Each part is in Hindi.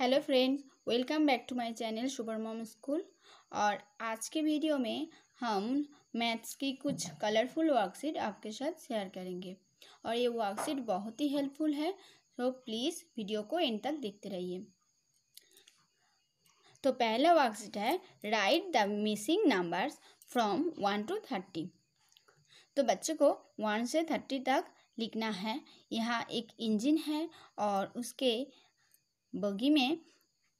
Hello friends welcome back to my channel super mom school और आज के वीडियो में हम मैथ्स की कुछ कलरफुल वर्कशीट आपके साथ शेयर करेंगे और ये वर्कशीट बहुत ही हेल्पफुल है तो प्लीज़ वीडियो को एंड तक देखते रहिए तो पहला वर्कशीट है write the missing numbers from one to thirty तो बच्चे को वन से थर्टी तक लिखना है यहाँ एक इंजिन है और उसके बगी में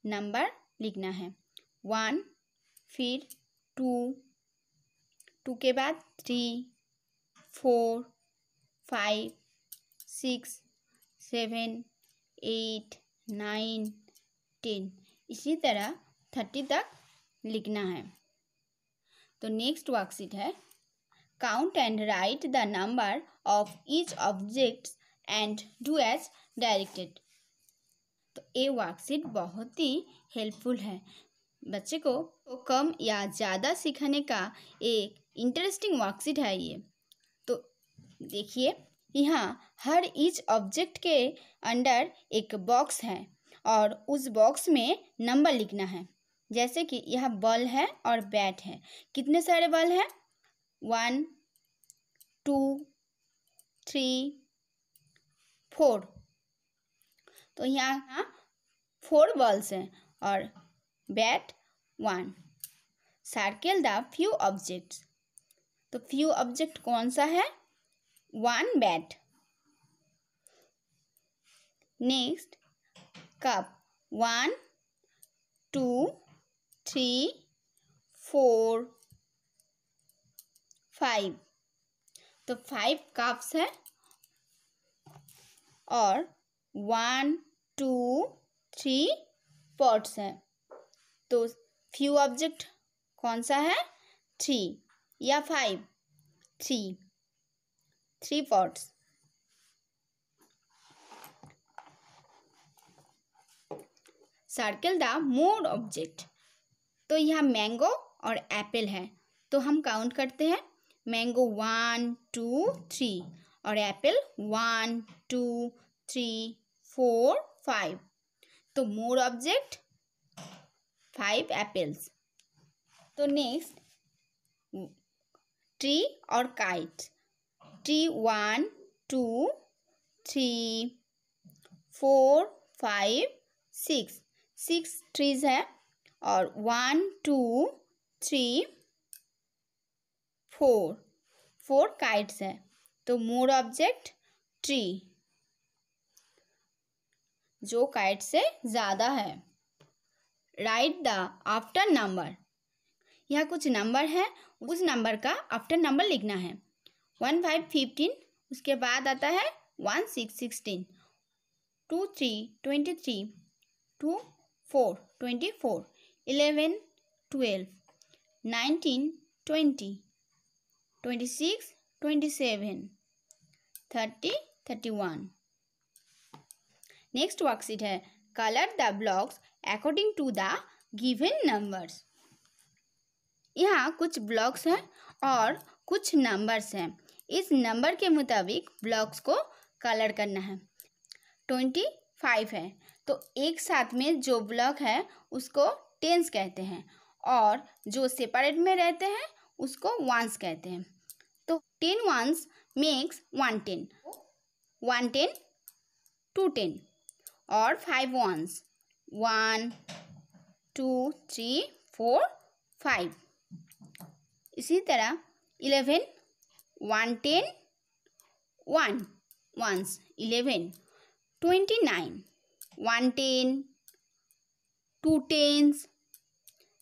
नंबर लिखना है वन फिर टू टू के बाद three four five six seven eight nine ten इसी तरह थर्टी तक लिखना है तो नेक्स्ट वर्कशीट है count and write the number of each objects and do as directed तो ये वर्कशीट बहुत ही हेल्पफुल है बच्चे को तो कम या ज़्यादा सिखाने का एक इंटरेस्टिंग वर्कशीट है ये तो देखिए यहाँ हर इच ऑब्जेक्ट के अंडर एक बॉक्स है और उस बॉक्स में नंबर लिखना है जैसे कि यह बॉल है और बैट है कितने सारे बॉल हैं वन टू थ्री फोर तो यहाँ फोर बॉल्स हैं और bat one circle the few objects तो फ्यू ऑब्जेक्ट कौन सा है one bat next cup one two three four five तो फाइव कप्स है और वन टू थ्री पॉट्स हैं तो फ्यू ऑब्जेक्ट कौन सा है थ्री या five three three pots circle the more object तो यह मैंगो और एप्पल है तो हम काउंट करते हैं मैंगो वन टू थ्री और apple one two three four five तो मोर ऑब्जेक्ट फाइव एप्पल्स तो नेक्स्ट ट्री और kite tree one two three four five six six trees है और one two three four four kites है तो मोर ऑब्जेक्ट ट्री जो काइट से ज़्यादा है राइट द आफ्टर नंबर यह कुछ नंबर है उस नंबर का आफ्टर नंबर लिखना है वन फाइव फिफ्टीन उसके बाद आता है one six sixteen two three twenty three two four twenty four eleven twelve nineteen twenty twenty six twenty seven thirty thirty one next worksheet है colour the blocks according to the given numbers यहाँ कुछ ब्लॉक्स हैं और कुछ नंबर्स हैं इस नंबर के मुताबिक ब्लॉक्स को कलर करना है ट्वेंटी फाइव है तो एक साथ में जो ब्लॉक है उसको टेंस कहते हैं और जो सेपरेट में रहते हैं उसको वंस कहते हैं तो ten ones makes one ten one ten two ten और five ones one two three four five इसी तरह eleven one ten one ones eleven twenty nine one ten two tens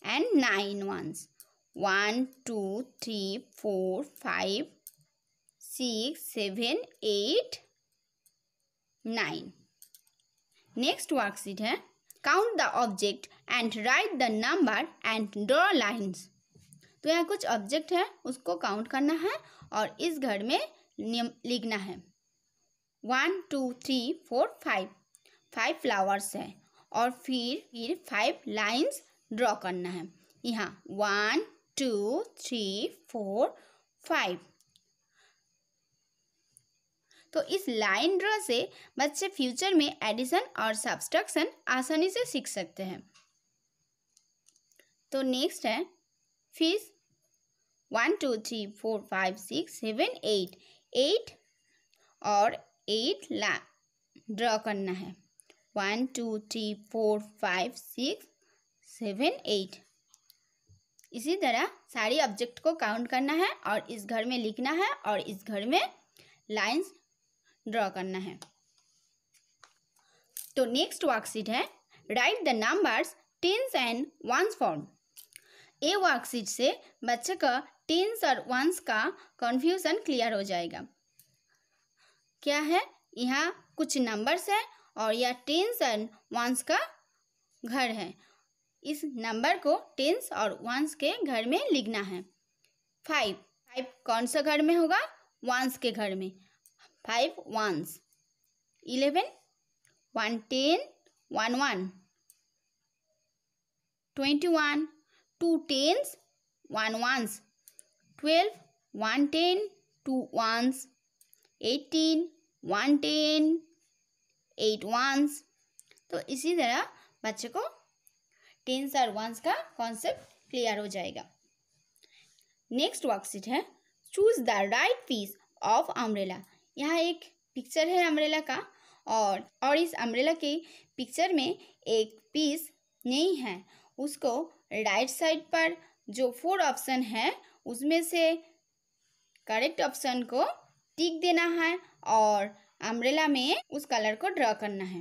and nine ones one two three four five six seven eight nine next worksheet है count the object and write the number and draw lines तो यहाँ कुछ ऑब्जेक्ट है उसको काउंट करना है और इस घर में लिखना है one two three four five five flowers है और फिर फिर फाइव लाइन्स ड्रॉ करना है यहाँ one two three four five तो इस लाइन ड्रॉ से बच्चे फ्यूचर में एडिशन और सब्सट्रक्शन आसानी से सीख सकते हैं तो नेक्स्ट है fish one two three four five six seven eight eight और एट ला ड्रॉ करना है one two three four five six seven eight इसी तरह सारी ऑब्जेक्ट को काउंट करना है और इस घर में लिखना है और इस घर में लाइंस ड्रॉ करना है तो नेक्स्ट वर्कशीट है write the numbers tens and ones form a worksheet से बच्चे का टेंस और वंस का कंफ्यूजन क्लियर हो जाएगा क्या है यहाँ कुछ नंबर्स है और यह टेंस एंड वंस का घर है इस नंबर को टेंस और वंस के घर में लिखना है फाइव फाइव कौन सा घर में होगा वंस के घर में five ones. Eleven, one ten, one one. Twenty-one, two tens, one ones. Twelve, one ten, two ones. Eighteen, one ten, eight ones. तो इसी तरह बच्चे को टेंस और वंस का कॉन्सेप्ट क्लियर हो जाएगा नेक्स्ट वर्कशीट है choose the right piece of umbrella यहाँ एक पिक्चर है अम्ब्रेला का और और इस अम्ब्रेला के पिक्चर में एक पीस नहीं है उसको राइट साइड पर जो फोर ऑप्शन है उसमें से करेक्ट ऑप्शन को टिक देना है और अम्ब्रेला में उस कलर को ड्रॉ करना है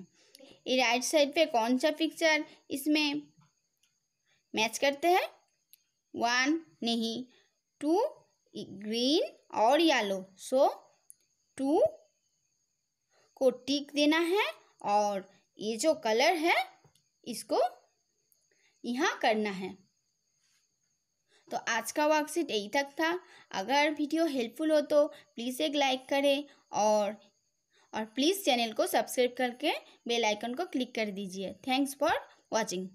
ये राइट साइड पे कौन सा पिक्चर इसमें मैच करते हैं वन नहीं टू ग्रीन और येलो सो टू को टिक देना है और ये जो कलर है इसको यहाँ करना है तो आज का वर्कशीट यही तक था अगर वीडियो हेल्पफुल हो तो प्लीज़ एक लाइक करें और और प्लीज़ चैनल को सब्सक्राइब करके बेल आइकन को क्लिक कर दीजिए थैंक्स फॉर वॉचिंग